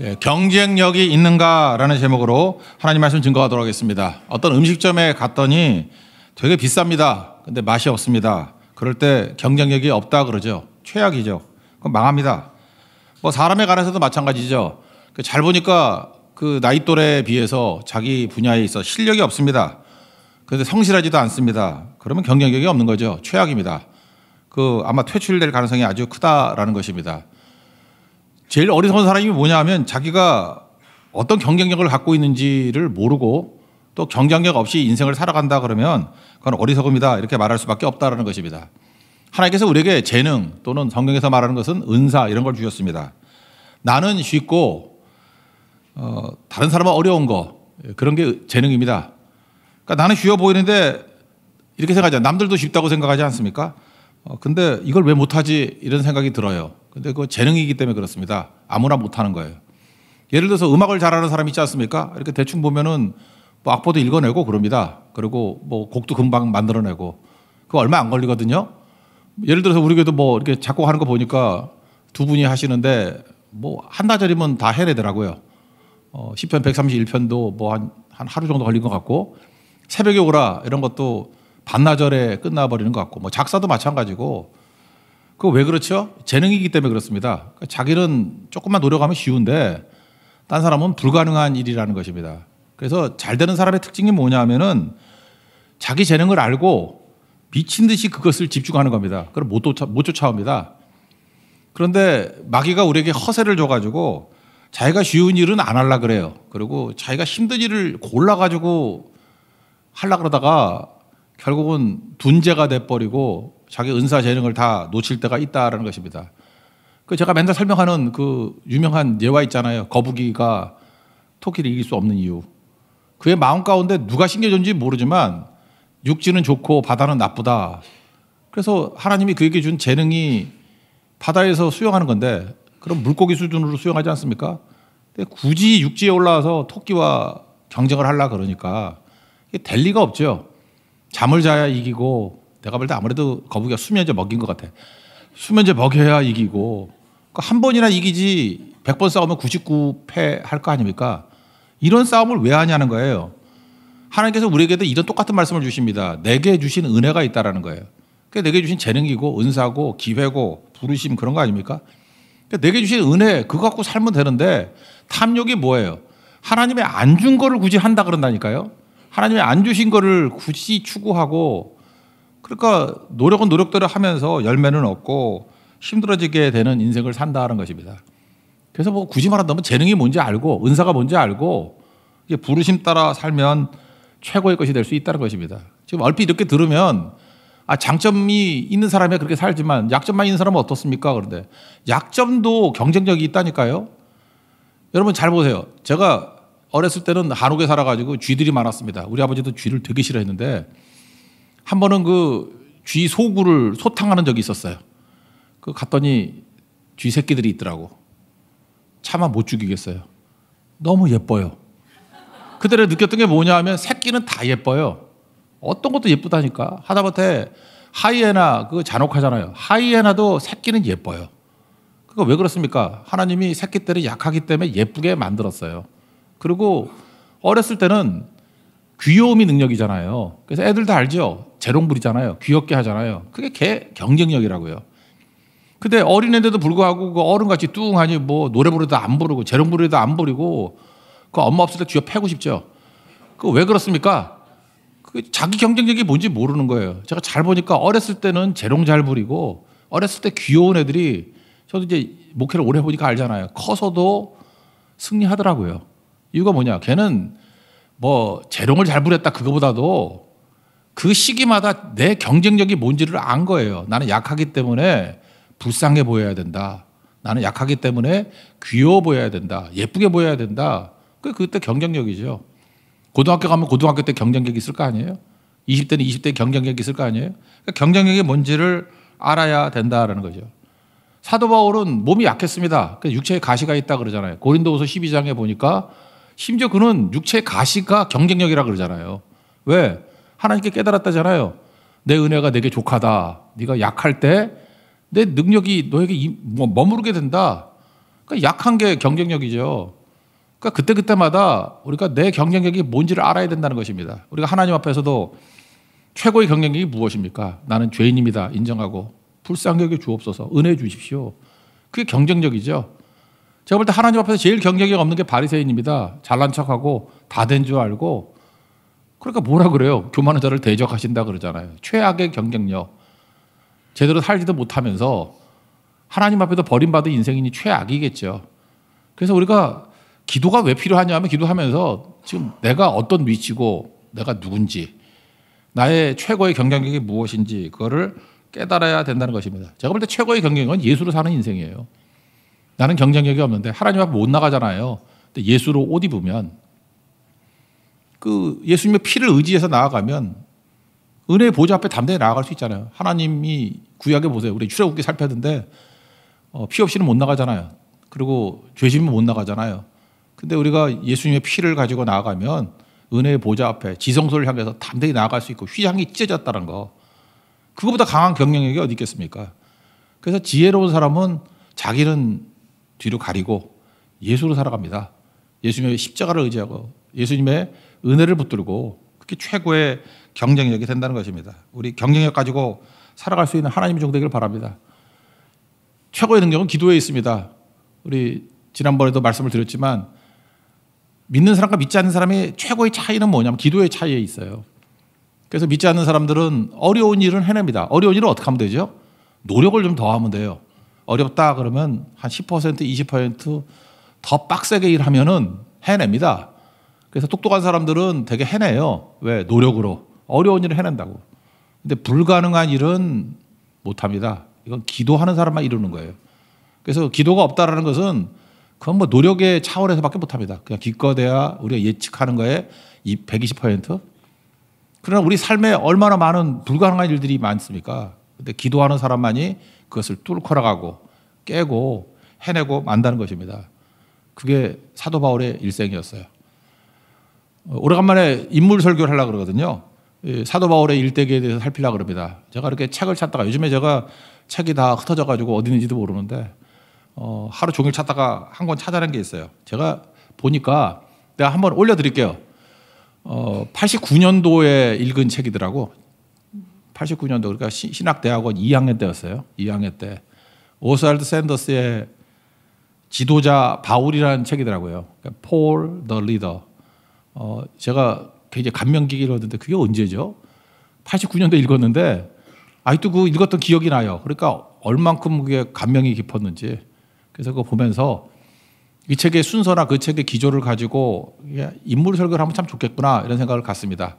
예, 경쟁력이 있는가라는 제목으로 하나님 말씀 증거하도록 하겠습니다. 어떤 음식점에 갔더니 되게 비쌉니다. 근데 맛이 없습니다. 그럴 때 경쟁력이 없다 그러죠. 최악이죠. 그럼 망합니다. 뭐 사람에 관해서도 마찬가지죠. 그 잘 보니까 그 나이 또래에 비해서 자기 분야에 있어 실력이 없습니다. 그런데 성실하지도 않습니다. 그러면 경쟁력이 없는 거죠. 최악입니다. 그 아마 퇴출될 가능성이 아주 크다라는 것입니다. 제일 어리석은 사람이 뭐냐면 자기가 어떤 경쟁력을 갖고 있는지를 모르고 또 경쟁력 없이 인생을 살아간다 그러면 그건 어리석음이다 이렇게 말할 수밖에 없다라는 것입니다. 하나님께서 우리에게 재능 또는 성경에서 말하는 것은 은사 이런 걸 주셨습니다. 나는 쉽고 어, 다른 사람은 어려운 거 예, 그런 게 재능입니다. 그러니까 나는 쉬워 보이는데 이렇게 생각하죠. 남들도 쉽다고 생각하지 않습니까? 어, 근데 이걸 왜 못하지 이런 생각이 들어요. 근데 그 재능이기 때문에 그렇습니다. 아무나 못하는 거예요. 예를 들어서 음악을 잘하는 사람 있지 않습니까? 이렇게 대충 보면은 뭐 악보도 읽어내고 그럽니다. 그리고 뭐 곡도 금방 만들어내고 그거 얼마 안 걸리거든요. 예를 들어서 우리 교도 뭐 이렇게 작곡하는 거 보니까 두 분이 하시는데 뭐 한나절이면 다 해내더라고요. 어, 0편 131편도 뭐 한 한 하루 정도 걸린 것 같고 새벽에 오라 이런 것도 반나절에 끝나버리는 것 같고 뭐 작사도 마찬가지고 그 왜 그렇죠? 재능이기 때문에 그렇습니다. 그러니까 자기는 조금만 노력하면 쉬운데 딴 사람은 불가능한 일이라는 것입니다. 그래서 잘 되는 사람의 특징이 뭐냐면은 자기 재능을 알고 미친 듯이 그것을 집중하는 겁니다. 그럼 못, 쫓아, 못 쫓아옵니다. 그런데 마귀가 우리에게 허세를 줘가지고 자기가 쉬운 일은 안 할라 그래요. 그리고 자기가 힘든 일을 골라가지고 할라 그러다가 결국은 둔재가 돼버리고 자기 은사 재능을 다 놓칠 때가 있다라는 것입니다. 그 제가 맨날 설명하는 그 유명한 예화 있잖아요. 거북이가 토끼를 이길 수 없는 이유. 그의 마음 가운데 누가 신겨줬는지 모르지만 육지는 좋고 바다는 나쁘다. 그래서 하나님이 그에게 준 재능이 바다에서 수영하는 건데 그럼 물고기 수준으로 수영하지 않습니까? 굳이 육지에 올라와서 토끼와 경쟁을 하려 그러니까 될 리가 없죠. 잠을 자야 이기고 내가 볼 때 아무래도 거북이가 수면제 먹인 것 같아. 수면제 먹여야 이기고 그러니까 한 번이나 이기지 100번 싸우면 99패 할 거 아닙니까? 이런 싸움을 왜 하냐는 거예요. 하나님께서 우리에게도 이런 똑같은 말씀을 주십니다. 내게 주신 은혜가 있다라는 거예요. 그 내게 주신 재능이고 은사고 기회고 부르심 그런 거 아닙니까? 그러니까 내게 주신 은혜 그거 갖고 살면 되는데 탐욕이 뭐예요? 하나님의 안 준 거를 굳이 한다 그런다니까요. 하나님이 안 주신 거를 굳이 추구하고 그러니까 노력은 노력대로 하면서 열매는 얻고 힘들어지게 되는 인생을 산다는 것입니다. 그래서 뭐 굳이 말한다면 재능이 뭔지 알고 은사가 뭔지 알고 이게 부르심 따라 살면 최고의 것이 될 수 있다는 것입니다. 지금 얼핏 이렇게 들으면 아 장점이 있는 사람이 그렇게 살지만 약점만 있는 사람은 어떻습니까? 그런데 약점도 경쟁력이 있다니까요. 여러분 잘 보세요. 제가 어렸을 때는 한옥에 살아가지고 쥐들이 많았습니다. 우리 아버지도 쥐를 되게 싫어했는데 한 번은 그 쥐 소구를 소탕하는 적이 있었어요. 그 갔더니 쥐 새끼들이 있더라고. 차마 못 죽이겠어요. 너무 예뻐요. 그때 느꼈던 게 뭐냐 하면 새끼는 다 예뻐요. 어떤 것도 예쁘다니까. 하다못해 하이에나 그 잔혹하잖아요. 하이에나도 새끼는 예뻐요. 그거 왜 그렇습니까? 하나님이 새끼 때를 약하기 때문에 예쁘게 만들었어요. 그리고 어렸을 때는 귀여움이 능력이잖아요. 그래서 애들 다 알죠? 재롱부리잖아요. 귀엽게 하잖아요. 그게 개 경쟁력이라고요. 근데 어린애인데도 불구하고 그 어른같이 뚱하니 뭐 노래 부르도 안 부르고 재롱 부르도 안 부리고 그 엄마 없을 때 쥐어 패고 싶죠. 그왜 그렇습니까? 그 자기 경쟁력이 뭔지 모르는 거예요. 제가 잘 보니까 어렸을 때는 재롱 잘 부리고 어렸을 때 귀여운 애들이 저도 이제 목회를 오래 보니까 알잖아요. 커서도 승리하더라고요. 이유가 뭐냐? 걔는 뭐 재롱을 잘 부렸다 그거보다도 그 시기마다 내 경쟁력이 뭔지를 안 거예요. 나는 약하기 때문에 불쌍해 보여야 된다. 나는 약하기 때문에 귀여워 보여야 된다. 예쁘게 보여야 된다. 그 그때 경쟁력이죠. 고등학교 가면 고등학교 때 경쟁력이 있을 거 아니에요? 20대는 20대 경쟁력이 있을 거 아니에요? 그러니까 경쟁력이 뭔지를 알아야 된다라는 거죠. 사도 바울은 몸이 약했습니다. 그러니까 육체에 가시가 있다 그러잖아요. 고린도후서 12장에 보니까 심지어 그는 육체의 가시가 경쟁력이라 그러잖아요. 왜? 하나님께 깨달았다잖아요. 내 은혜가 내게 족하다. 네가 약할 때 내 능력이 너에게 뭐, 머무르게 된다. 그러니까 약한 게 경쟁력이죠. 그러니까 그때그때마다 우리가 내 경쟁력이 뭔지를 알아야 된다는 것입니다. 우리가 하나님 앞에서도 최고의 경쟁력이 무엇입니까? 나는 죄인입니다. 인정하고 불쌍하게 주옵소서. 은혜 주십시오. 그게 경쟁력이죠. 제가 볼 때 하나님 앞에서 제일 경쟁력 없는 게 바리새인입니다. 잘난 척하고 다 된 줄 알고 그러니까 뭐라 그래요? 교만한 자를 대적하신다 그러잖아요. 최악의 경쟁력. 제대로 살지도 못하면서 하나님 앞에서 버림받은 인생이니 최악이겠죠. 그래서 우리가 기도가 왜 필요하냐면 하 기도하면서 지금 내가 어떤 위치고 내가 누군지 나의 최고의 경쟁력이 무엇인지 그거를 깨달아야 된다는 것입니다. 제가 볼 때 최고의 경쟁력은 예수로 사는 인생이에요. 나는 경쟁력이 없는데 하나님 앞에 못 나가잖아요. 근데 예수로 옷 입으면 그 예수님의 피를 의지해서 나아가면 은혜의 보좌 앞에 담대히 나아갈 수 있잖아요. 하나님이 구약에 보세요. 우리 출애굽기 살펴는데 어, 피 없이는 못 나가잖아요. 그리고 죄짐은 못 나가잖아요. 근데 우리가 예수님의 피를 가지고 나아가면 은혜의 보좌 앞에 지성소를 향해서 담대히 나아갈 수 있고 휘장이 찢어졌다는 거. 그거보다 강한 경영력이 어디 있겠습니까? 그래서 지혜로운 사람은 자기는 뒤로 가리고 예수로 살아갑니다. 예수님의 십자가를 의지하고 예수님의 은혜를 붙들고 그게 최고의 경쟁력이 된다는 것입니다. 우리 경쟁력 가지고 살아갈 수 있는 하나님의 종 되기를 바랍니다. 최고의 능력은 기도에 있습니다. 우리 지난번에도 말씀을 드렸지만 믿는 사람과 믿지 않는 사람의 최고의 차이는 뭐냐면 기도의 차이에 있어요. 그래서 믿지 않는 사람들은 어려운 일은 해냅니다. 어려운 일은 어떻게 하면 되죠? 노력을 좀 더 하면 돼요. 어렵다 그러면 한 10%, 20%더 빡세게 일하면은 해냅니다. 그래서 똑똑한 사람들은 되게 해내요. 왜? 노력으로. 어려운 일을 해낸다고. 근데 불가능한 일은 못합니다. 이건 기도하는 사람만 이루는 거예요. 그래서 기도가 없다라는 것은 그건 뭐 노력의 차원에서밖에 못합니다. 그냥 기껏해야 우리가 예측하는 거에 120%. 그러나 우리 삶에 얼마나 많은 불가능한 일들이 많습니까? 근데 기도하는 사람만이 그것을 뚫고 나가고 깨고 해내고 만다는 것입니다. 그게 사도 바울의 일생이었어요. 어, 오래간만에 인물 설교를 하려고 그러거든요. 사도 바울의 일대기에 대해서 살피려고 그니다 제가 이렇게 책을 찾다가 요즘에 제가 책이 다 흩어져 가지고 어디 있는지도 모르는데 어, 하루 종일 찾다가 한 권 찾아낸 게 있어요. 제가 보니까 내가 한번 올려드릴게요. 어, 89년도에 읽은 책이더라고. 89년도 그러니까 신학대학원 2학년 때였어요. 2학년 때 오스왈드 샌더스의 지도자 바울이라는 책이더라고요. 그러니까 Paul 어, 제가 굉장히 감명 깊게 읽었는데 그게 언제죠? 89년도 에 읽었는데 아직도 그 읽었던 기억이 나요. 그러니까 얼만큼 그게 감명이 깊었는지. 그래서 그거 보면서 이 책의 순서나 그 책의 기조를 가지고 인물 설교를 하면 참 좋겠구나 이런 생각을 갖습니다.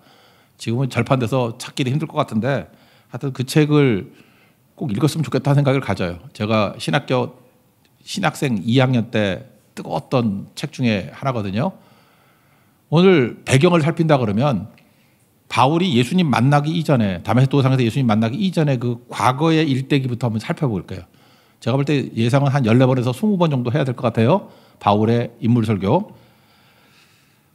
지금은 절판돼서 찾기도 힘들 것 같은데 하여튼 그 책을 꼭 읽었으면 좋겠다는 생각을 가져요. 제가 신학교 신학생 2학년 때 뜨거웠던 책 중에 하나거든요. 오늘 배경을 살핀다 그러면 바울이 예수님 만나기 이전에 다메섹 도상에서 예수님 만나기 이전에 그 과거의 일대기부터 한번 살펴볼 게요 제가 볼 때 예상은 한 14번에서 20번 정도 해야 될 것 같아요. 바울의 인물 설교.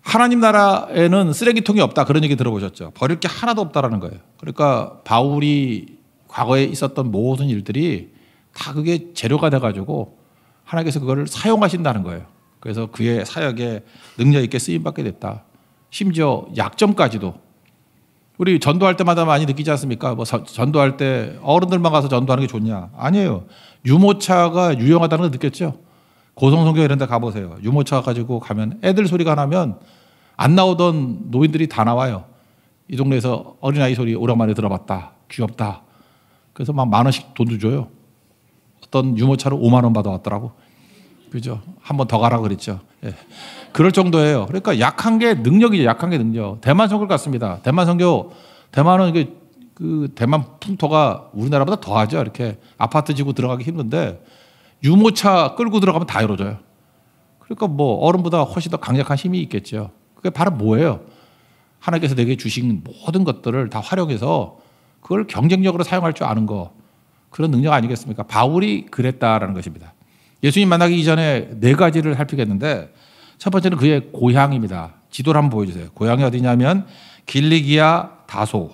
하나님 나라에는 쓰레기통이 없다 그런 얘기 들어보셨죠. 버릴 게 하나도 없다라는 거예요. 그러니까 바울이 과거에 있었던 모든 일들이 다 그게 재료가 돼가지고 하나님께서 그걸 사용하신다는 거예요. 그래서 그의 사역에 능력 있게 쓰임 받게 됐다. 심지어 약점까지도 우리 전도할 때마다 많이 느끼지 않습니까? 뭐 전도할 때 어른들만 가서 전도하는 게 좋냐? 아니에요. 유모차가 유용하다는 걸 느꼈죠. 고성성교 이런 데 가보세요. 유모차 가지고 가면 애들 소리가 나면 안 나오던 노인들이 다 나와요. 이 동네에서 어린아이 소리 오랜만에 들어봤다. 귀엽다. 그래서 막 만 원씩 돈도 줘요. 어떤 유모차로 5만 원 받아왔더라고. 그죠? 한번 더 가라 그랬죠. 예. 그럴 정도예요. 그러니까 약한 게 능력이죠. 약한 게 능력. 대만 성교 같습니다. 대만 성교 대만은 그, 그 대만 풍토가 우리나라보다 더하죠. 이렇게 아파트 지구 들어가기 힘든데 유모차 끌고 들어가면 다 열어줘요. 그러니까 뭐 어른보다 훨씬 더 강력한 힘이 있겠죠. 그게 바로 뭐예요? 하나님께서 내게 주신 모든 것들을 다 활용해서 그걸 경쟁력으로 사용할 줄 아는 거 그런 능력 아니겠습니까? 바울이 그랬다라는 것입니다. 예수님 만나기 이전에 네 가지를 살피겠는데 첫 번째는 그의 고향입니다. 지도를 한번 보여주세요. 고향이 어디냐면 길리기아 다소.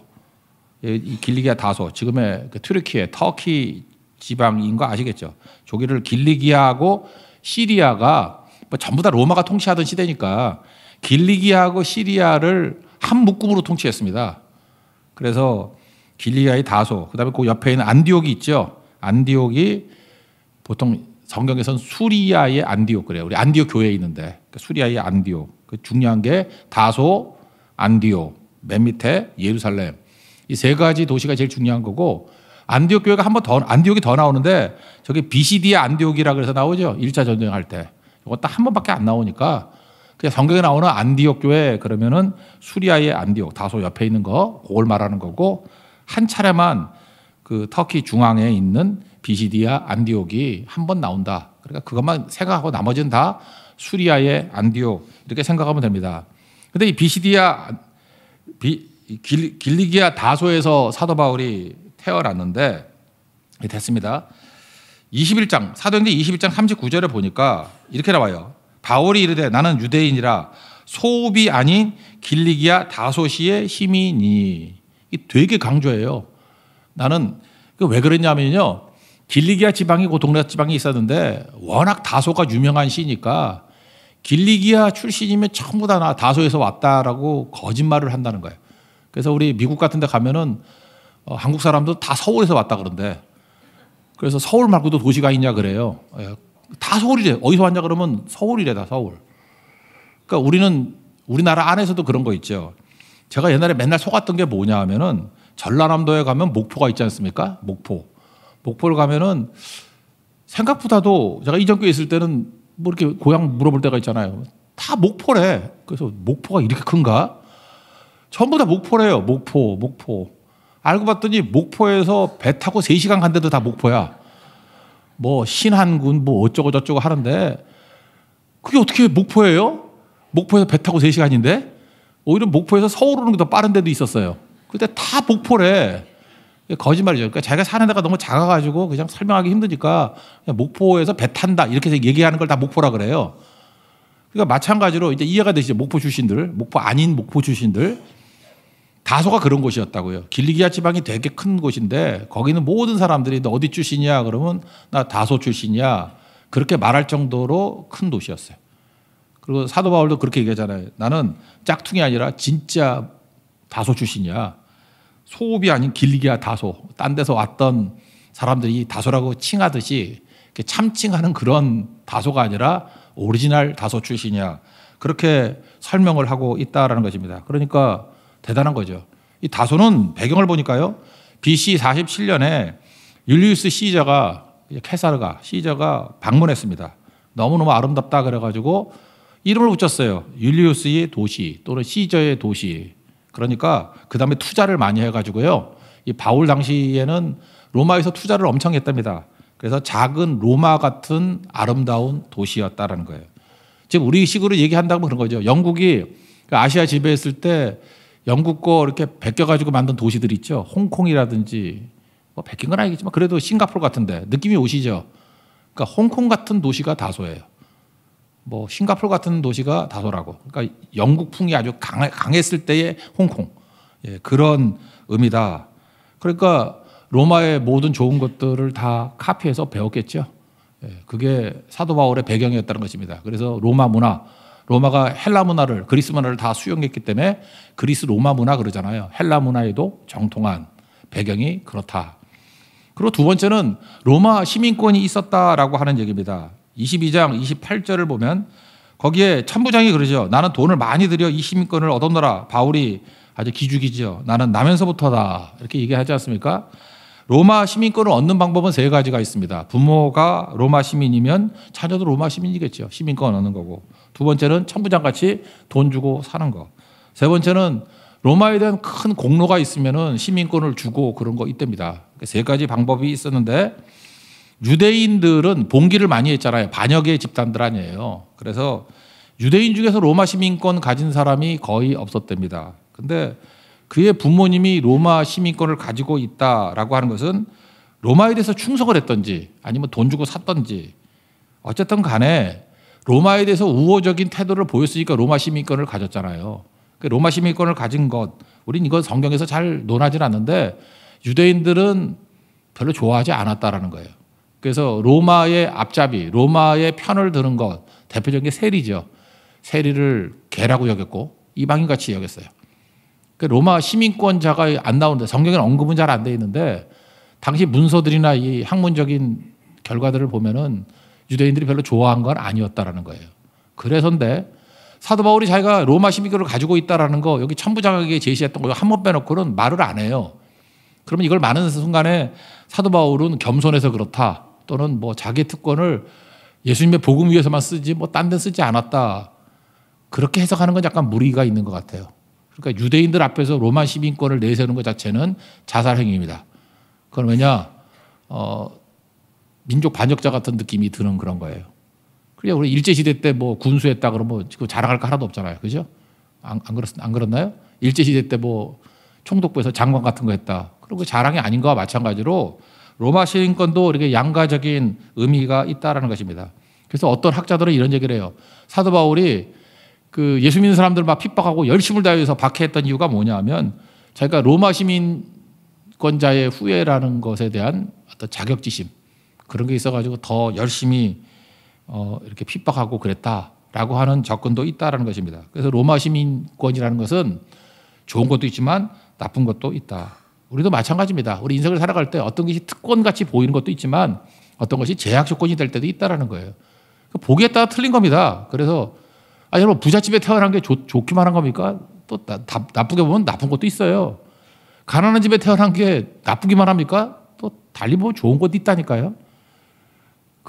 예, 이 길리기아 다소 지금의 그 튀르키예 터키 지방인 거 아시겠죠? 조기를 길리기아하고 시리아가 뭐 전부 다 로마가 통치하던 시대니까 길리기아하고 시리아를 한 묶음으로 통치했습니다. 그래서 길리기아의 다소, 그 다음에 그 옆에 있는 안디옥이 있죠. 안디옥이 보통 성경에선 수리아의 안디옥 그래요. 우리 안디옥 교회에 있는데 그러니까 수리아의 안디옥. 그 중요한 게 다소, 안디옥, 맨 밑에 예루살렘. 이 세 가지 도시가 제일 중요한 거고 안디옥 교회가 한 번 더 안디옥이 더 나오는데 저게 BCD의 안디옥이라 그래서 나오죠. 1차 전쟁할 때. 이거 딱 한 번밖에 안 나오니까 그냥 성경에 나오는 안디옥 교회 그러면은 수리아의 안디옥 다소 옆에 있는 거 그걸 말하는 거고 한 차례만 그 터키 중앙에 있는 비시디아 안디옥이 한 번 나온다. 그러니까 그것만 생각하고 나머지는 다 수리아의 안디옥 이렇게 생각하면 됩니다. 근데 이 비시디아 비, 길, 길리기아 다소에서 사도 바울이 태어났는데 됐습니다. 21장 사도행전 21장 39절에 보니까 이렇게 나와요. 바울이 이르되 나는 유대인이라 소읍이 아닌 길리기아 다소시의 시민이 되게 강조해요. 나는 그 왜 그랬냐면요. 길리기아 지방이 고 동네 지방이 있었는데 워낙 다소가 유명한 시니까 길리기아 출신이면 전부 다나 다소에서 왔다라고 거짓말을 한다는 거예요. 그래서 우리 미국 같은 데 가면은 어, 한국 사람들 다 서울에서 왔다 그런데 그래서 서울 말고도 도시가 있냐 그래요. 예, 다 서울이래. 어디서 왔냐 그러면 서울이래 다 서울. 그러니까 우리는 우리나라 안에서도 그런 거 있죠. 제가 옛날에 맨날 속았던 게 뭐냐 하면은 전라남도에 가면 목포가 있지 않습니까? 목포. 목포를 가면은 생각보다도 제가 이전교에 있을 때는 뭐 이렇게 고향 물어볼 때가 있잖아요. 다 목포래. 그래서 목포가 이렇게 큰가? 전부 다 목포래요. 목포, 목포. 알고 봤더니 목포에서 배 타고 3시간 간 데도 다 목포야. 뭐 신한군 뭐 어쩌고 저쩌고 하는데 그게 어떻게 목포예요? 목포에서 배 타고 3시간인데 오히려 목포에서 서울 오는 게 더 빠른 데도 있었어요. 그때 다 목포래. 거짓말이죠. 그러니까 자기가 사는 데가 너무 작아가지고 그냥 설명하기 힘드니까 그냥 목포에서 배 탄다 이렇게 얘기하는 걸 다 목포라 그래요. 그러니까 마찬가지로 이제 이해가 되시죠. 목포 출신들, 목포 아닌 목포 출신들. 다소가 그런 곳이었다고요. 길리기아 지방이 되게 큰 곳인데 거기는 모든 사람들이 너 어디 출신이야 그러면 나 다소 출신이야 그렇게 말할 정도로 큰 도시였어요. 그리고 사도 바울도 그렇게 얘기하잖아요. 나는 짝퉁이 아니라 진짜 다소 출신이야. 소읍이 아닌 길리기아 다소. 딴 데서 왔던 사람들이 다소라고 칭하듯이 참칭하는 그런 다소가 아니라 오리지널 다소 출신이야. 그렇게 설명을 하고 있다라는 것입니다. 그러니까 대단한 거죠. 이 다소는 배경을 보니까요. BC 47년에 율리우스 시저가 캐사르가 시저가 방문했습니다. 너무너무 아름답다 그래가지고 이름을 붙였어요. 율리우스의 도시 또는 시저의 도시. 그러니까 그 다음에 투자를 많이 해가지고요. 이 바울 당시에는 로마에서 투자를 엄청 했답니다. 그래서 작은 로마 같은 아름다운 도시였다라는 거예요. 지금 우리 식으로 얘기한다고 그런 거죠. 영국이 아시아 지배했을 때 영국 거 이렇게 베껴가지고 만든 도시들 있죠. 홍콩이라든지 뭐 베낀 건 아니겠지만 그래도 싱가폴 같은데 느낌이 오시죠. 그러니까 홍콩 같은 도시가 다소예요. 뭐 싱가폴 같은 도시가 다소라고. 그러니까 영국풍이 아주 강, 강했을 때의 홍콩 예, 그런 의미다. 그러니까 로마의 모든 좋은 것들을 다 카피해서 배웠겠죠. 예, 그게 사도 바울의 배경이었다는 것입니다. 그래서 로마 문화 로마가 헬라 문화를 그리스 문화를 다 수용했기 때문에 그리스 로마 문화 그러잖아요. 헬라 문화에도 정통한 배경이 그렇다. 그리고 두 번째는 로마 시민권이 있었다라고 하는 얘기입니다. 22장 28절을 보면 거기에 참부장이 그러죠. 나는 돈을 많이 들여 이 시민권을 얻었노라. 바울이 아주 기죽이지요. 나는 나면서부터다. 이렇게 얘기하지 않습니까? 로마 시민권을 얻는 방법은 세 가지가 있습니다. 부모가 로마 시민이면 자녀도 로마 시민이겠죠. 시민권 얻는 거고. 두 번째는 천부장 같이 돈 주고 사는 거. 세 번째는 로마에 대한 큰 공로가 있으면은 시민권을 주고 그런 거 있답니다. 그러니까 세 가지 방법이 있었는데 유대인들은 봉기를 많이 했잖아요. 반역의 집단들 아니에요. 그래서 유대인 중에서 로마 시민권 가진 사람이 거의 없었답니다. 근데 그의 부모님이 로마 시민권을 가지고 있다라고 하는 것은 로마에 대해서 충성을 했던지 아니면 돈 주고 샀던지 어쨌든 간에 로마에 대해서 우호적인 태도를 보였으니까 로마 시민권을 가졌잖아요. 그 로마 시민권을 가진 것, 우린 이건 성경에서 잘 논하진 않는데 유대인들은 별로 좋아하지 않았다라는 거예요. 그래서 로마의 앞잡이, 로마의 편을 드는 것, 대표적인 게 세리죠. 세리를 개라고 여겼고 이방인 같이 여겼어요. 그 로마 시민권자가 안 나오는데 성경에는 언급은 잘 안 돼 있는데 당시 문서들이나 이 학문적인 결과들을 보면은 유대인들이 별로 좋아한 건 아니었다라는 거예요. 그래서인데 사도 바울이 자기가 로마 시민교를 가지고 있다라는 거 여기 천부장에게 제시했던 거 한 번 빼놓고는 말을 안 해요. 그러면 이걸 많은 순간에 사도 바울은 겸손해서 그렇다 또는 뭐 자기 특권을 예수님의 복음 위에서만 쓰지 뭐 딴 데 쓰지 않았다 그렇게 해석하는 건 약간 무리가 있는 것 같아요. 그러니까 유대인들 앞에서 로마 시민권을 내세우는 것 자체는 자살 행위입니다. 그건 왜냐 어, 민족 반역자 같은 느낌이 드는 그런 거예요. 그래 우리 일제시대 때 뭐 군수했다 그러면 뭐 자랑할 거 하나도 없잖아요. 그죠? 안, 안, 그렇, 안 그렇나요? 일제시대 때 뭐 총독부에서 장관 같은 거 했다. 그런 거 자랑이 아닌 거와 마찬가지로 로마 시인권도 이렇게 양가적인 의미가 있다라는 것입니다. 그래서 어떤 학자들은 이런 얘기를 해요. 사도 바울이 그 예수 믿는 사람들 막 핍박하고 열심을 다해서 박해했던 이유가 뭐냐면 자기가 로마 시민권자의 후예라는 것에 대한 어떤 자격지심 그런 게 있어가지고 더 열심히 어, 이렇게 핍박하고 그랬다라고 하는 접근도 있다라는 것입니다. 그래서 로마 시민권이라는 것은 좋은 것도 있지만 나쁜 것도 있다. 우리도 마찬가지입니다. 우리 인생을 살아갈 때 어떤 것이 특권 같이 보이는 것도 있지만 어떤 것이 제약 조건이 될 때도 있다라는 거예요. 그 보기에 따라 틀린 겁니다. 그래서 아 여러분 부잣집에 태어난 게 좋, 좋기만 한 겁니까? 또 나, 다, 나쁘게 보면 나쁜 것도 있어요. 가난한 집에 태어난 게 나쁘기만 합니까? 또 달리 보면 좋은 것도 있다니까요.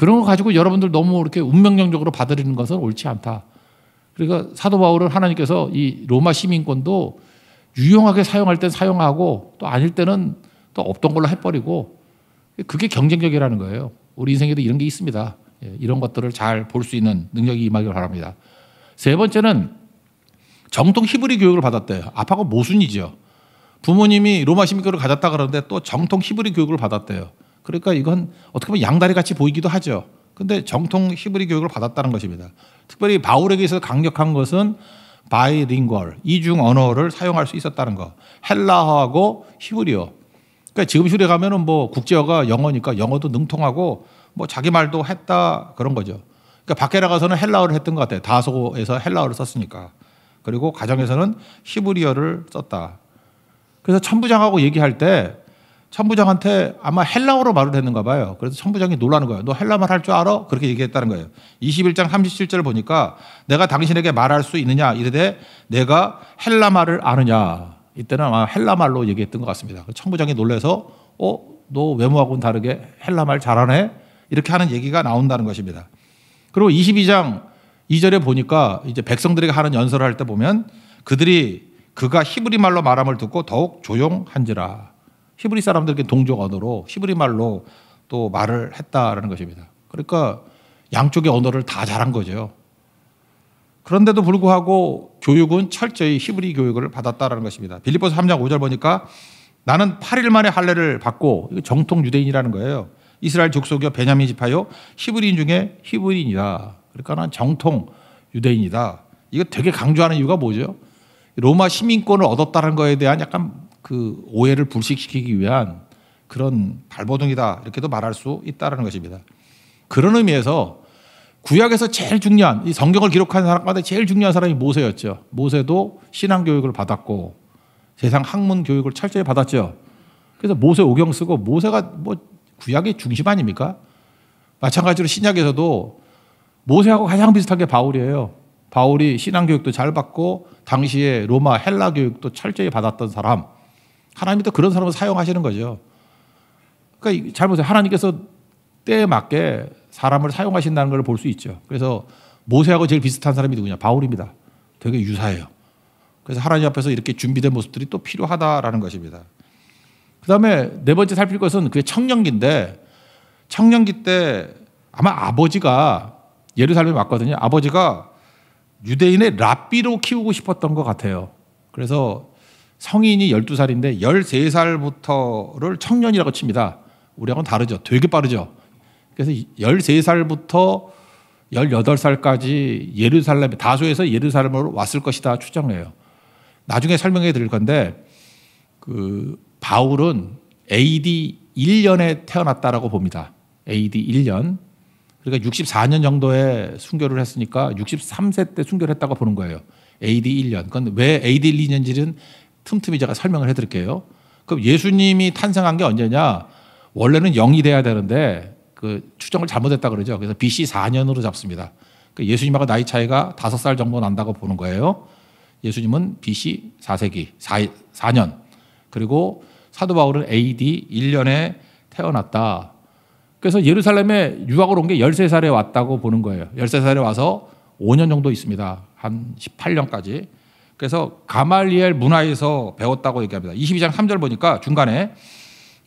그런 걸 가지고 여러분들 너무 이렇게 운명정적으로 받아들이는 것은 옳지 않다. 그러니까 사도 바울은 하나님께서 이 로마 시민권도 유용하게 사용할 땐 사용하고 또 아닐 때는 또 없던 걸로 해버리고 그게 경쟁력이라는 거예요. 우리 인생에도 이런 게 있습니다. 예, 이런 것들을 잘 볼 수 있는 능력이 임하길 바랍니다. 세 번째는 정통 히브리 교육을 받았대요. 아빠가 모순이죠. 부모님이 로마 시민교를 가졌다 그러는데 또 정통 히브리 교육을 받았대요. 그러니까 이건 어떻게 보면 양다리 같이 보이기도 하죠. 근데 정통 히브리 교육을 받았다는 것입니다. 특별히 바울에게 서 강력한 것은 바이링걸, 이중 언어를 사용할 수 있었다는 거. 헬라어하고 히브리어. 그러니까 지금 시골에 가면은 뭐 국제어가 영어니까 영어도 능통하고 뭐 자기 말도 했다 그런 거죠. 그러니까 밖에 나가서는 헬라어를 했던 것 같아요. 다소에서 헬라어를 썼으니까. 그리고 가정에서는 히브리어를 썼다. 그래서 천부장하고 얘기할 때 천부장한테 아마 헬라어로 말을 했는가 봐요. 그래서 천부장이 놀라는 거예요. 너 헬라말 할 줄 알아? 그렇게 얘기했다는 거예요. 21장 3 7절 보니까 내가 당신에게 말할 수 있느냐 이르되 내가 헬라말을 아느냐. 이때는 아마 헬라말로 얘기했던 것 같습니다. 천부장이놀라서 어? 너 외모하고는 다르게 헬라말 잘하네? 이렇게 하는 얘기가 나온다는 것입니다. 그리고 22장 2절에 보니까 이제 백성들에게 하는 연설을 할 때 보면 그들이 그가 히브리 말로 말함을 듣고 더욱 조용한지라. 히브리 사람들에게 동족 언어로 히브리 말로 또 말을 했다라는 것입니다. 그러니까 양쪽의 언어를 다 잘한 거죠. 그런데도 불구하고 교육은 철저히 히브리 교육을 받았다라는 것입니다. 빌립보스 3장 5절 보니까 나는 8일 만에 할례를 받고 이거 정통 유대인이라는 거예요. 이스라엘 족속이요 베냐민 지파요 히브리인 중에 히브리인이다. 그러니까 난 정통 유대인이다. 이거 되게 강조하는 이유가 뭐죠? 로마 시민권을 얻었다는 거에 대한 약간 그 오해를 불식시키기 위한 그런 발버둥이다 이렇게도 말할 수 있다라는 것입니다. 그런 의미에서 구약에서 제일 중요한 이 성경을 기록한 사람 가운데 제일 중요한 사람이 모세였죠. 모세도 신앙 교육을 받았고 세상 학문 교육을 철저히 받았죠. 그래서 모세 오경 쓰고 모세가 뭐 구약의 중심 아닙니까? 마찬가지로 신약에서도 모세하고 가장 비슷한 게 바울이에요. 바울이 신앙 교육도 잘 받고 당시에 로마 헬라 교육도 철저히 받았던 사람. 하나님도 그런 사람을 사용하시는 거죠. 그러니까 잘 보세요. 하나님께서 때에 맞게 사람을 사용하신다는 걸 볼 수 있죠. 그래서 모세하고 제일 비슷한 사람이 누구냐? 바울입니다. 되게 유사해요. 그래서 하나님 앞에서 이렇게 준비된 모습들이 또 필요하다라는 것입니다. 그 다음에 네 번째 살필 것은 그게 청년기인데 청년기 때 아마 아버지가 예루살렘에 왔거든요. 아버지가 유대인의 랍비로 키우고 싶었던 것 같아요. 그래서 성인이 12살인데 13살부터를 청년이라고 칩니다. 우리하고는 다르죠. 되게 빠르죠. 그래서 13살부터 18살까지 예루살렘, 다수에서 예루살렘으로 왔을 것이다 추정해요. 나중에 설명해 드릴 건데, 그, 바울은 AD 1년에 태어났다라고 봅니다. AD 1년. 그러니까 64년 정도에 순교를 했으니까 63세 때 순교를 했다고 보는 거예요. AD 1년. 그건 왜 AD 2년지는 틈틈이 제가 설명을 해드릴게요. 그럼 예수님이 탄생한 게 언제냐? 원래는 0이 돼야 되는데 그 추정을 잘못했다 그러죠. 그래서 BC 4년으로 잡습니다. 그 예수님하고 나이 차이가 5살 정도 난다고 보는 거예요. 예수님은 BC 4세기 4, 년 그리고 사도 바울은 AD 1년에 태어났다. 그래서 예루살렘에 유학을 온 게 13살에 왔다고 보는 거예요. 13살에 와서 5년 정도 있습니다. 한 18년까지. 그래서 가말리엘 문화에서 배웠다고 얘기합니다. 22장 3절 보니까 중간에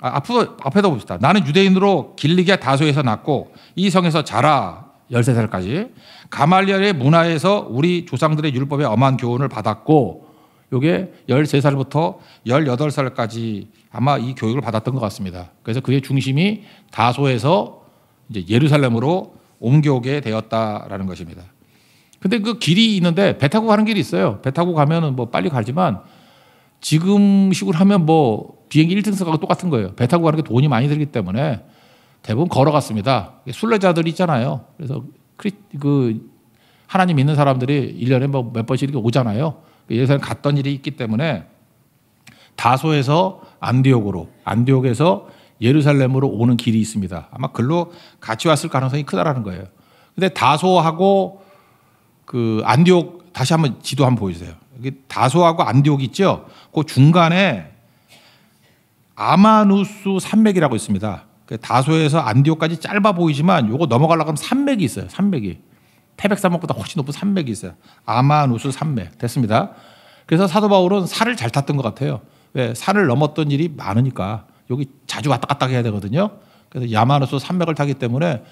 아, 앞으로 앞에도 봅시다. 나는 유대인으로 길리게 다소에서 났고 이 성에서 자라 13살까지 가말리엘의 문화에서 우리 조상들의 율법에 엄한 교훈을 받았고 요게 13살부터 18살까지 아마 이 교육을 받았던 것 같습니다. 그래서 그의 중심이 다소에서 이제 예루살렘으로 옮겨오게 되었다라는 것입니다. 근데 그 길이 있는데 배 타고 가는 길이 있어요. 배 타고 가면은 뭐 빨리 가지만 지금 식으로 하면 뭐 비행기 1등석하고 똑같은 거예요. 배 타고 가는 게 돈이 많이 들기 때문에 대부분 걸어갔습니다. 순례자들 있잖아요. 그래서 그 하나님 믿는 사람들이 1년에 뭐몇 번씩 이렇게 오잖아요. 그 예전에 갔던 일이 있기 때문에 다소에서 안디옥으로, 안디옥에서 예루살렘으로 오는 길이 있습니다. 아마 글로 같이 왔을 가능성이 크다라는 거예요. 근데 다소하고 그 안디옥 다시 한번 지도 한번 보여주세요. 여기 다소하고 안디옥 있죠. 그 중간에 아마누스 산맥이라고 있습니다. 그 다소에서 안디옥까지 짧아 보이지만 요거 넘어가려고 하면 산맥이 있어요. 산맥이 태백산맥보다 훨씬 높은 산맥이 있어요. 아마누스 산맥 됐습니다. 그래서 사도 바울은 살을 잘 탔던 것 같아요. 왜 산을 넘었던 일이 많으니까 여기 자주 왔다 갔다 해야 되거든요. 그래서 야마누스 산맥을 타기 때문에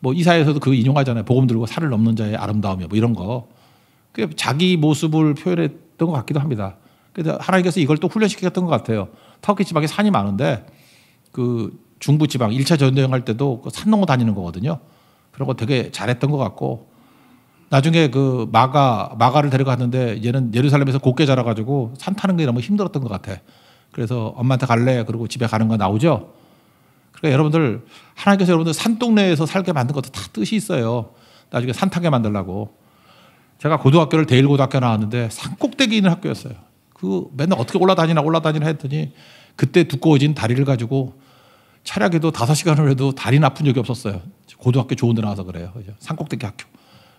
뭐 이사에서도 그 인용하잖아요. 복음 들고 살을 넘는 자의 아름다움이야. 뭐 이런 거. 그 자기 모습을 표현했던 것 같기도 합니다. 그래서 하나님께서 이걸 또 훈련시켰던 것 같아요. 터키 지방에 산이 많은데 그 중부 지방 1차 전쟁 할 때도 그산 넘어 다니는 거거든요. 그런 거 되게 잘했던 것 같고 나중에 그 마가 마가를 데려갔는데 얘는 예루살렘에서 곱게 자라가지고 산 타는 게 너무 힘들었던 것 같아. 그래서 엄마한테 갈래 그러고 집에 가는 거 나오죠. 그러니까 여러분들 하나님께서 여러분들 산동네에서 살게 만든 것도 다 뜻이 있어요. 나중에 산타게 만들라고. 제가 고등학교를 대일고등학교 나왔는데 산 꼭대기 있는 학교였어요. 그 맨날 어떻게 올라다니나 올라다니나 했더니 그때 두꺼워진 다리를 가지고 차량에도 다섯 시간을 해도 다리 나쁜 적이 없었어요. 고등학교 좋은 데 나와서 그래요. 산 꼭대기 학교.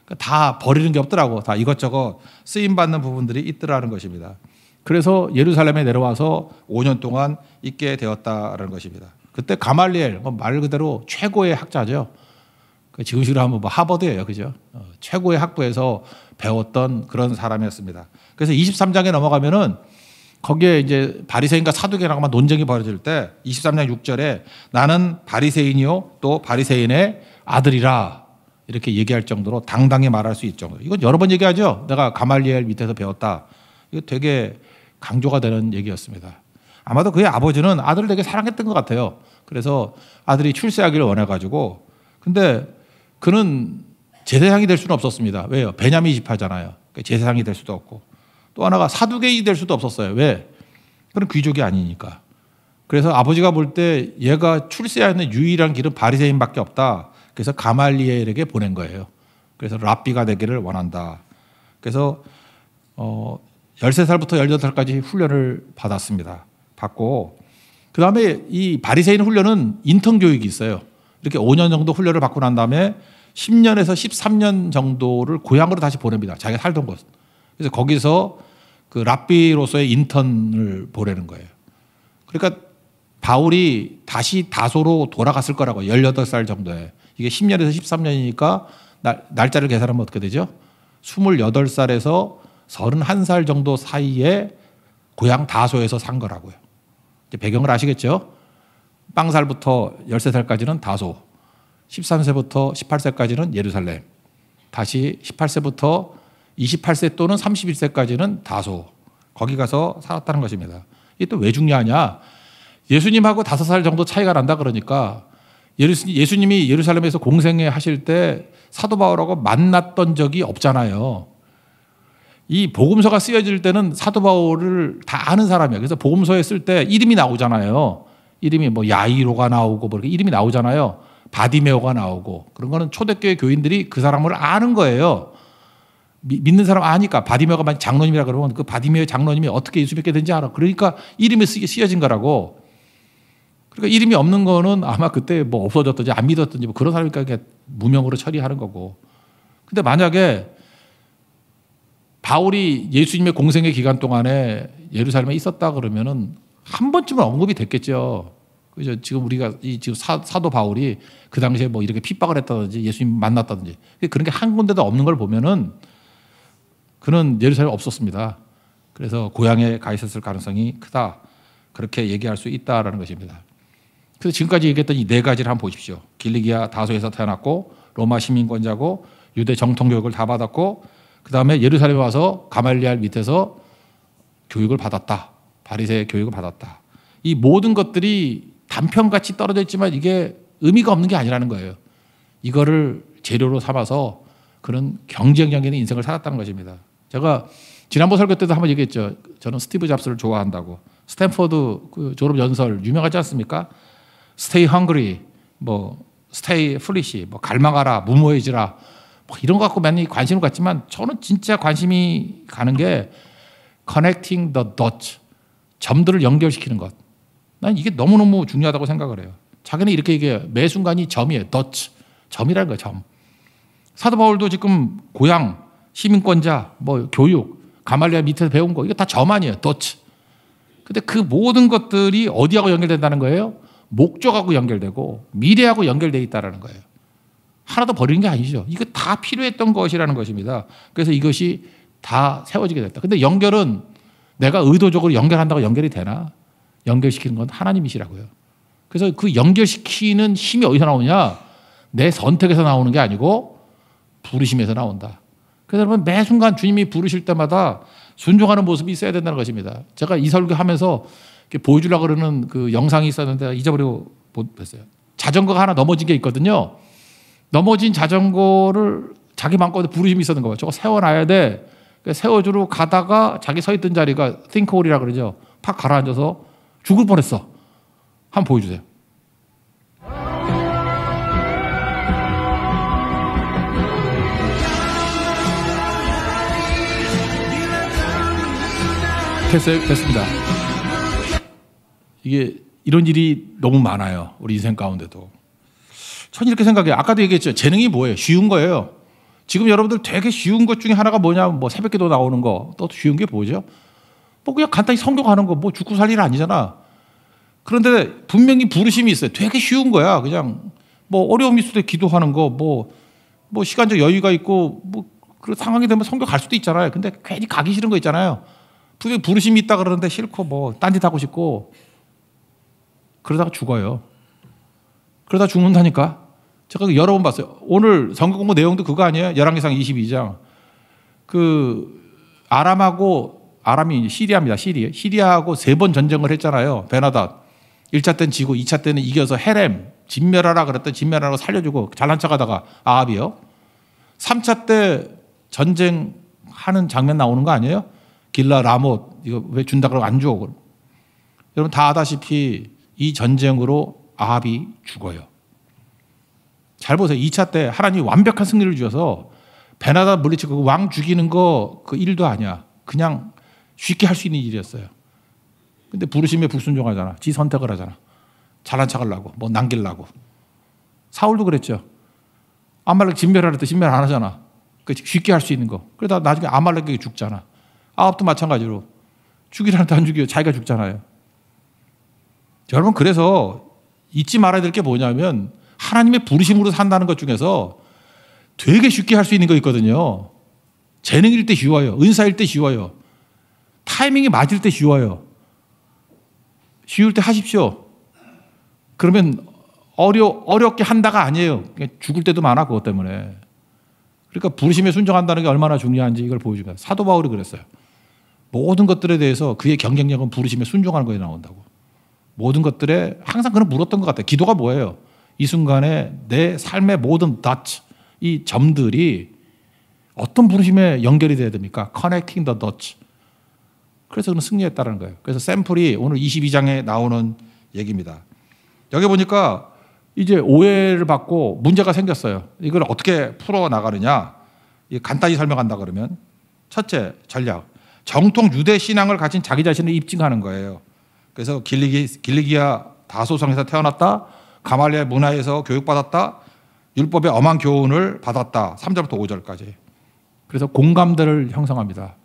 그러니까 다 버리는 게 없더라고. 다 이것저것 쓰임 받는 부분들이 있더라는 것입니다. 그래서 예루살렘에 내려와서 5년 동안 있게 되었다라는 것입니다. 그때 가말리엘 뭐 말 그대로 최고의 학자죠. 그 지금 식으로 하면 뭐 하버드예요. 그죠? 어, 최고의 학부에서 배웠던 그런 사람이었습니다. 그래서 23장에 넘어가면은 거기에 이제 바리새인과 사두개라만 논쟁이 벌어질 때 23장 6절에 나는 바리새인이요 또 바리새인의 아들이라 이렇게 얘기할 정도로 당당히 말할 수있죠 이건 여러 번 얘기하죠. 내가 가말리엘 밑에서 배웠다. 이거 되게 강조가 되는 얘기였습니다. 아마도 그의 아버지는 아들을 되게 사랑했던 것 같아요. 그래서 아들이 출세하기를 원해가지고 근데 그는 제 세상이 될 수는 없었습니다. 왜요? 베냐민 집하잖아요. 제 그러니까 세상이 될 수도 없고 또 하나가 사두개이 될 수도 없었어요. 왜? 그런 귀족이 아니니까. 그래서 아버지가 볼 때 얘가 출세하는 유일한 길은 바리새인밖에 없다. 그래서 가말리엘에게 보낸 거예요. 그래서 랍비가 되기를 원한다. 그래서 어 13살부터 18살까지 훈련을 받았습니다. 받고 그 다음에 이 바리새인 훈련은 인턴 교육이 있어요. 이렇게 5년 정도 훈련을 받고 난 다음에 10년에서 13년 정도를 고향으로 다시 보냅니다. 자기가 살던 곳. 그래서 거기서 그 랍비로서의 인턴을 보내는 거예요. 그러니까 바울이 다시 다소로 돌아갔을 거라고 18살 정도에. 이게 10년에서 13년이니까 날, 짜를 계산하면 어떻게 되죠? 28살에서 31살 정도 사이에 고향 다소에서 산 거라고요. 배경을 아시겠죠? 빵살부터 13살까지는 다소, 13세부터 18세까지는 예루살렘, 다시 18세부터 28세 또는 31세까지는 다소, 거기 가서 살았다는 것입니다. 이게 또 왜 중요하냐? 예수님하고 5살 정도 차이가 난다 그러니까 예수님이 예루살렘에서 공생회 하실 때 사도 바울하고 만났던 적이 없잖아요. 이 복음서가 쓰여질 때는 사도 바울을 다 아는 사람이에요 그래서 복음서에 쓸 때 이름이 나오잖아요. 이름이 뭐 야이로가 나오고 뭐 이렇게 이름이 나오잖아요. 바디메오가 나오고 그런 거는 초대교회 교인들이 그 사람을 아는 거예요. 미, 믿는 사람 아니까 바디메오가 만약 장로님이라 그러면 그바디메오 장로님이 어떻게 예수 믿게 된지 알아. 그러니까 이름이 쓰여진 거라고. 그러니까 이름이 없는 거는 아마 그때 뭐 없어졌든지 안 믿었든지 뭐 그런 사람이니까 무명으로 처리하는 거고. 근데 만약에 바울이 예수님의 공생의 기간 동안에 예루살렘에 있었다 그러면은 한 번쯤은 언급이 됐겠죠. 그죠? 지금 우리가 이 지금 사, 도 바울이 그 당시에 뭐 이렇게 핍박을 했다든지 예수님 만났다든지 그런 게 한 군데도 없는 걸 보면은 그는 예루살렘 없었습니다. 그래서 고향에 가 있었을 가능성이 크다. 그렇게 얘기할 수 있다라는 것입니다. 그래서 지금까지 얘기했던 이 네 가지를 한번 보십시오. 길리기아 다소에서 태어났고 로마 시민권자고 유대 정통교육을 다 받았고 그 다음에 예루살렘에 와서 가말리알 밑에서 교육을 받았다. 바리새 교육을 받았다. 이 모든 것들이 단편같이 떨어져 있지만 이게 의미가 없는 게 아니라는 거예요. 이거를 재료로 삼아서 그런 경쟁력 있는 인생을 살았다는 것입니다. 제가 지난번 설교 때도 한번 얘기했죠. 저는 스티브 잡스를 좋아한다고. 스탠퍼드 그 졸업 연설 유명하지 않습니까? Stay hungry, 뭐 Stay foolish, 뭐 갈망하라, 무모해지라. 뭐 이런 거 갖고 많이 관심을 갖지만 저는 진짜 관심이 가는 게 connecting the dots. 점들을 연결시키는 것. 난 이게 너무너무 중요하다고 생각을 해요. 자기는 이렇게 얘기해요. 매 순간이 점이에요. d 점이라는 거예요. 점. 사도 바울도 지금 고향, 시민권자, 뭐 교육, 가말리아 밑에서 배운 거 이거 다 점 아니에요. d 근데 그 모든 것들이 어디하고 연결된다는 거예요? 목적하고 연결되고 미래하고 연결돼 있다는 거예요. 하나도 버리는 게 아니죠. 이거 다 필요했던 것이라는 것입니다. 그래서 이것이 다 세워지게 됐다. 근데 연결은 내가 의도적으로 연결한다고 연결이 되나? 연결시키는 건 하나님이시라고요. 그래서 그 연결시키는 힘이 어디서 나오냐? 내 선택에서 나오는 게 아니고 부르심에서 나온다. 그래서 여러분 매 순간 주님이 부르실 때마다 순종하는 모습이 있어야 된다는 것입니다. 제가 이 설교하면서 보여주려고 그러는 그 영상이 있었는데 잊어버리고 봤어요. 자전거가 하나 넘어진 게 있거든요. 넘어진 자전거를 자기 마음껏 부르심이 있었는가 봐요. 저거 세워놔야 돼. 그러니까 세워주러 가다가 자기 서 있던 자리가 싱크홀이라 그러죠. 팍 가라앉아서 죽을 뻔했어. 한번 보여주세요. 됐어요? 됐습니다. 이게 이런 일이 너무 많아요. 우리 인생 가운데도. 전 이렇게 생각해요. 아까도 얘기했죠. 재능이 뭐예요? 쉬운 거예요. 지금 여러분들 되게 쉬운 것 중에 하나가 뭐냐? 뭐 새벽기도 나오는 거. 또 쉬운 게 뭐죠? 뭐 그냥 간단히 성교 하는 거. 뭐 죽고 살 일 아니잖아. 그런데 분명히 부르심이 있어요. 되게 쉬운 거야. 그냥 뭐 어려움이 있을 때 기도하는 거. 뭐뭐 뭐 시간적 여유가 있고 뭐그 상황이 되면 성교 갈 수도 있잖아요. 근데 괜히 가기 싫은 거 있잖아요. 분명히 부르심이 있다 그러는데 싫고 뭐 딴짓 하고 싶고 그러다가 죽어요. 그러다 죽는다니까. 제가 그 여러 번 봤어요. 오늘 성경 공부 내용도 그거 아니에요? 열왕기상 22장. 그 아람하고 아람이 시리아입니다. 시리. 시리아하고 세 번 전쟁을 했잖아요. 베나닷. 1차 때는 지고 2차 때는 이겨서 헤렘 진멸하라 그랬더니 진멸하라고 살려주고 잘난 척하다가 아합이요. 3차 때 전쟁하는 장면 나오는 거 아니에요? 길라 라못 이거 왜 준다 그러고 안 주고 그럼. 여러분 다 아다시피 이 전쟁으로 아합이 죽어요. 잘 보세요. 2차 때 하나님이 완벽한 승리를 주셔서 베나다 물리치고 그 왕 죽이는 거 그 일도 아니야. 그냥 쉽게 할 수 있는 일이었어요. 근데 부르심에 불순종하잖아. 지 선택을 하잖아. 잘난 척하려고, 뭐 남길라고. 사울도 그랬죠. 아말렉 진멸하랬더 진멸 안 하잖아. 그 쉽게 할 수 있는 거. 그러다 나중에 아말렉에게 죽잖아. 아합도 마찬가지로 죽이라는데 안 죽여요. 자기가 죽잖아요. 여러분 그래서 잊지 말아야 될 게 뭐냐면 하나님의 부르심으로 산다는 것 중에서 되게 쉽게 할 수 있는 거 있거든요. 재능일 때 쉬워요. 은사일 때 쉬워요. 타이밍이 맞을 때 쉬워요. 쉬울 때 하십시오. 그러면 어려, 어렵게 한다가 아니에요. 죽을 때도 많아, 그것 때문에. 그러니까 부르심에 순종한다는 게 얼마나 중요한지 이걸 보여줍니다. 사도 바울이 그랬어요. 모든 것들에 대해서 그의 경쟁력은 부르심에 순종하는 거에 나온다고. 모든 것들에 항상 그런 물었던 것 같아요. 기도가 뭐예요? 이 순간에 내 삶의 모든 다이 점들이 어떤 부르심에 연결이 돼야 됩니까? Connecting the dots. 그래서 그는 승리했다는 거예요. 그래서 샘플이 오늘 22장에 나오는 얘기입니다. 여기 보니까 이제 오해를 받고 문제가 생겼어요. 이걸 어떻게 풀어 나가느냐? 간단히 설명한다 그러면 첫째 전략 정통 유대 신앙을 가진 자기 자신을 입증하는 거예요. 그래서 길리기, 길리기아 다소성에서 태어났다. 가말리아 문화에서 교육받았다. 율법의 엄한 교훈을 받았다. 3절부터 5절까지. 그래서 공감대를 형성합니다.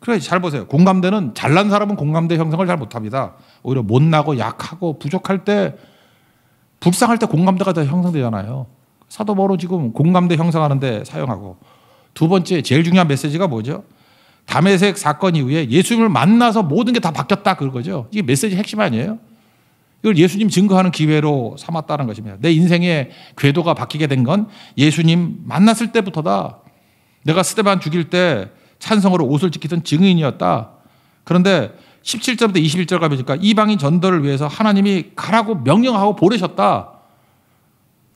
그래, 잘 보세요. 공감대는 잘난 사람은 공감대 형성을 잘 못합니다. 오히려 못나고 약하고 부족할 때, 불쌍할 때 공감대가 더 형성되잖아요. 사도 바로 지금 공감대 형성하는데 사용하고. 두 번째, 제일 중요한 메시지가 뭐죠? 담에색 사건 이후에 예수님을 만나서 모든 게 다 바뀌었다 그거죠. 이게 메시지 핵심 아니에요? 이걸 예수님 증거하는 기회로 삼았다는 것입니다. 내 인생의 궤도가 바뀌게 된 건 예수님 만났을 때부터다. 내가 스테반 죽일 때 찬성으로 옷을 지키던 증인이었다. 그런데 17절부터 2 1절가지 보니까 이방인 전도를 위해서 하나님이 가라고 명령하고 보내셨다.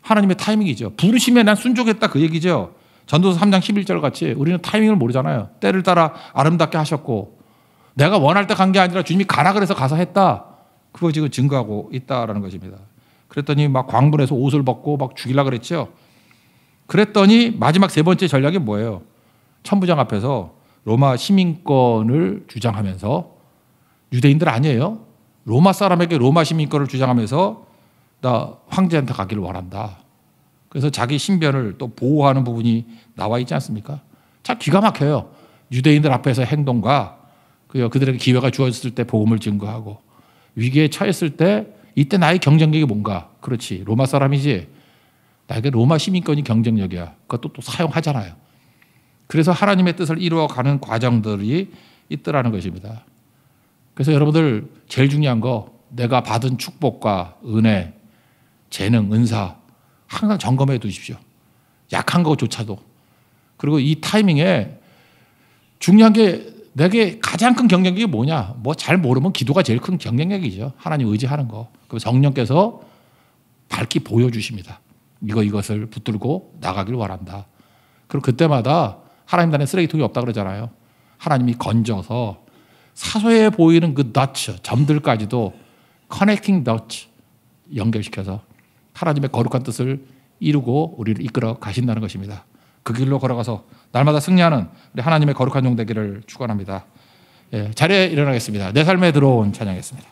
하나님의 타이밍이죠. 부르심에 난 순종했다 그 얘기죠. 전도서 3장 11절 같이 우리는 타이밍을 모르잖아요. 때를 따라 아름답게 하셨고 내가 원할 때 간 게 아니라 주님이 가라 그래서 가서 했다. 그거 지금 증거하고 있다라는 것입니다. 그랬더니 막 광분해서 옷을 벗고 막 죽이려 그랬죠. 그랬더니 마지막 세 번째 전략이 뭐예요? 천부장 앞에서 로마 시민권을 주장하면서 유대인들 아니에요? 로마 사람에게 로마 시민권을 주장하면서 나 황제한테 가기를 원한다. 그래서 자기 신변을 또 보호하는 부분이 나와 있지 않습니까? 참 기가 막혀요. 유대인들 앞에서 행동과 그 그들에게 기회가 주어졌을 때 복음을 증거하고 위기에 처했을 때 이때 나의 경쟁력이 뭔가? 그렇지. 로마 사람이지. 나에게 로마 시민권이 경쟁력이야. 그것도 또 사용하잖아요. 그래서 하나님의 뜻을 이루어가는 과정들이 있더라는 것입니다. 그래서 여러분들 제일 중요한 거 내가 받은 축복과 은혜, 재능, 은사 항상 점검해 두십시오. 약한 것조차도. 그리고 이 타이밍에 중요한 게 내게 가장 큰 경쟁력이 뭐냐? 뭐 잘 모르면 기도가 제일 큰 경쟁력이죠. 하나님 의지하는 거. 그 성령께서 밝히 보여주십니다. 이거 이것을 붙들고 나가길 원한다. 그리고 그때마다 하나님 단에 쓰레기통이 없다 그러잖아요. 하나님이 건져서 사소해 보이는 그넛츠 점들까지도 커넥팅 넛츠 연결시켜서 하나님의 거룩한 뜻을 이루고 우리를 이끌어 가신다는 것입니다. 그 길로 걸어가서 날마다 승리하는 우리 하나님의 거룩한 종 되기를 축원합니다. 예, 자리에 일어나겠습니다. 내 삶에 들어온 찬양했습니다.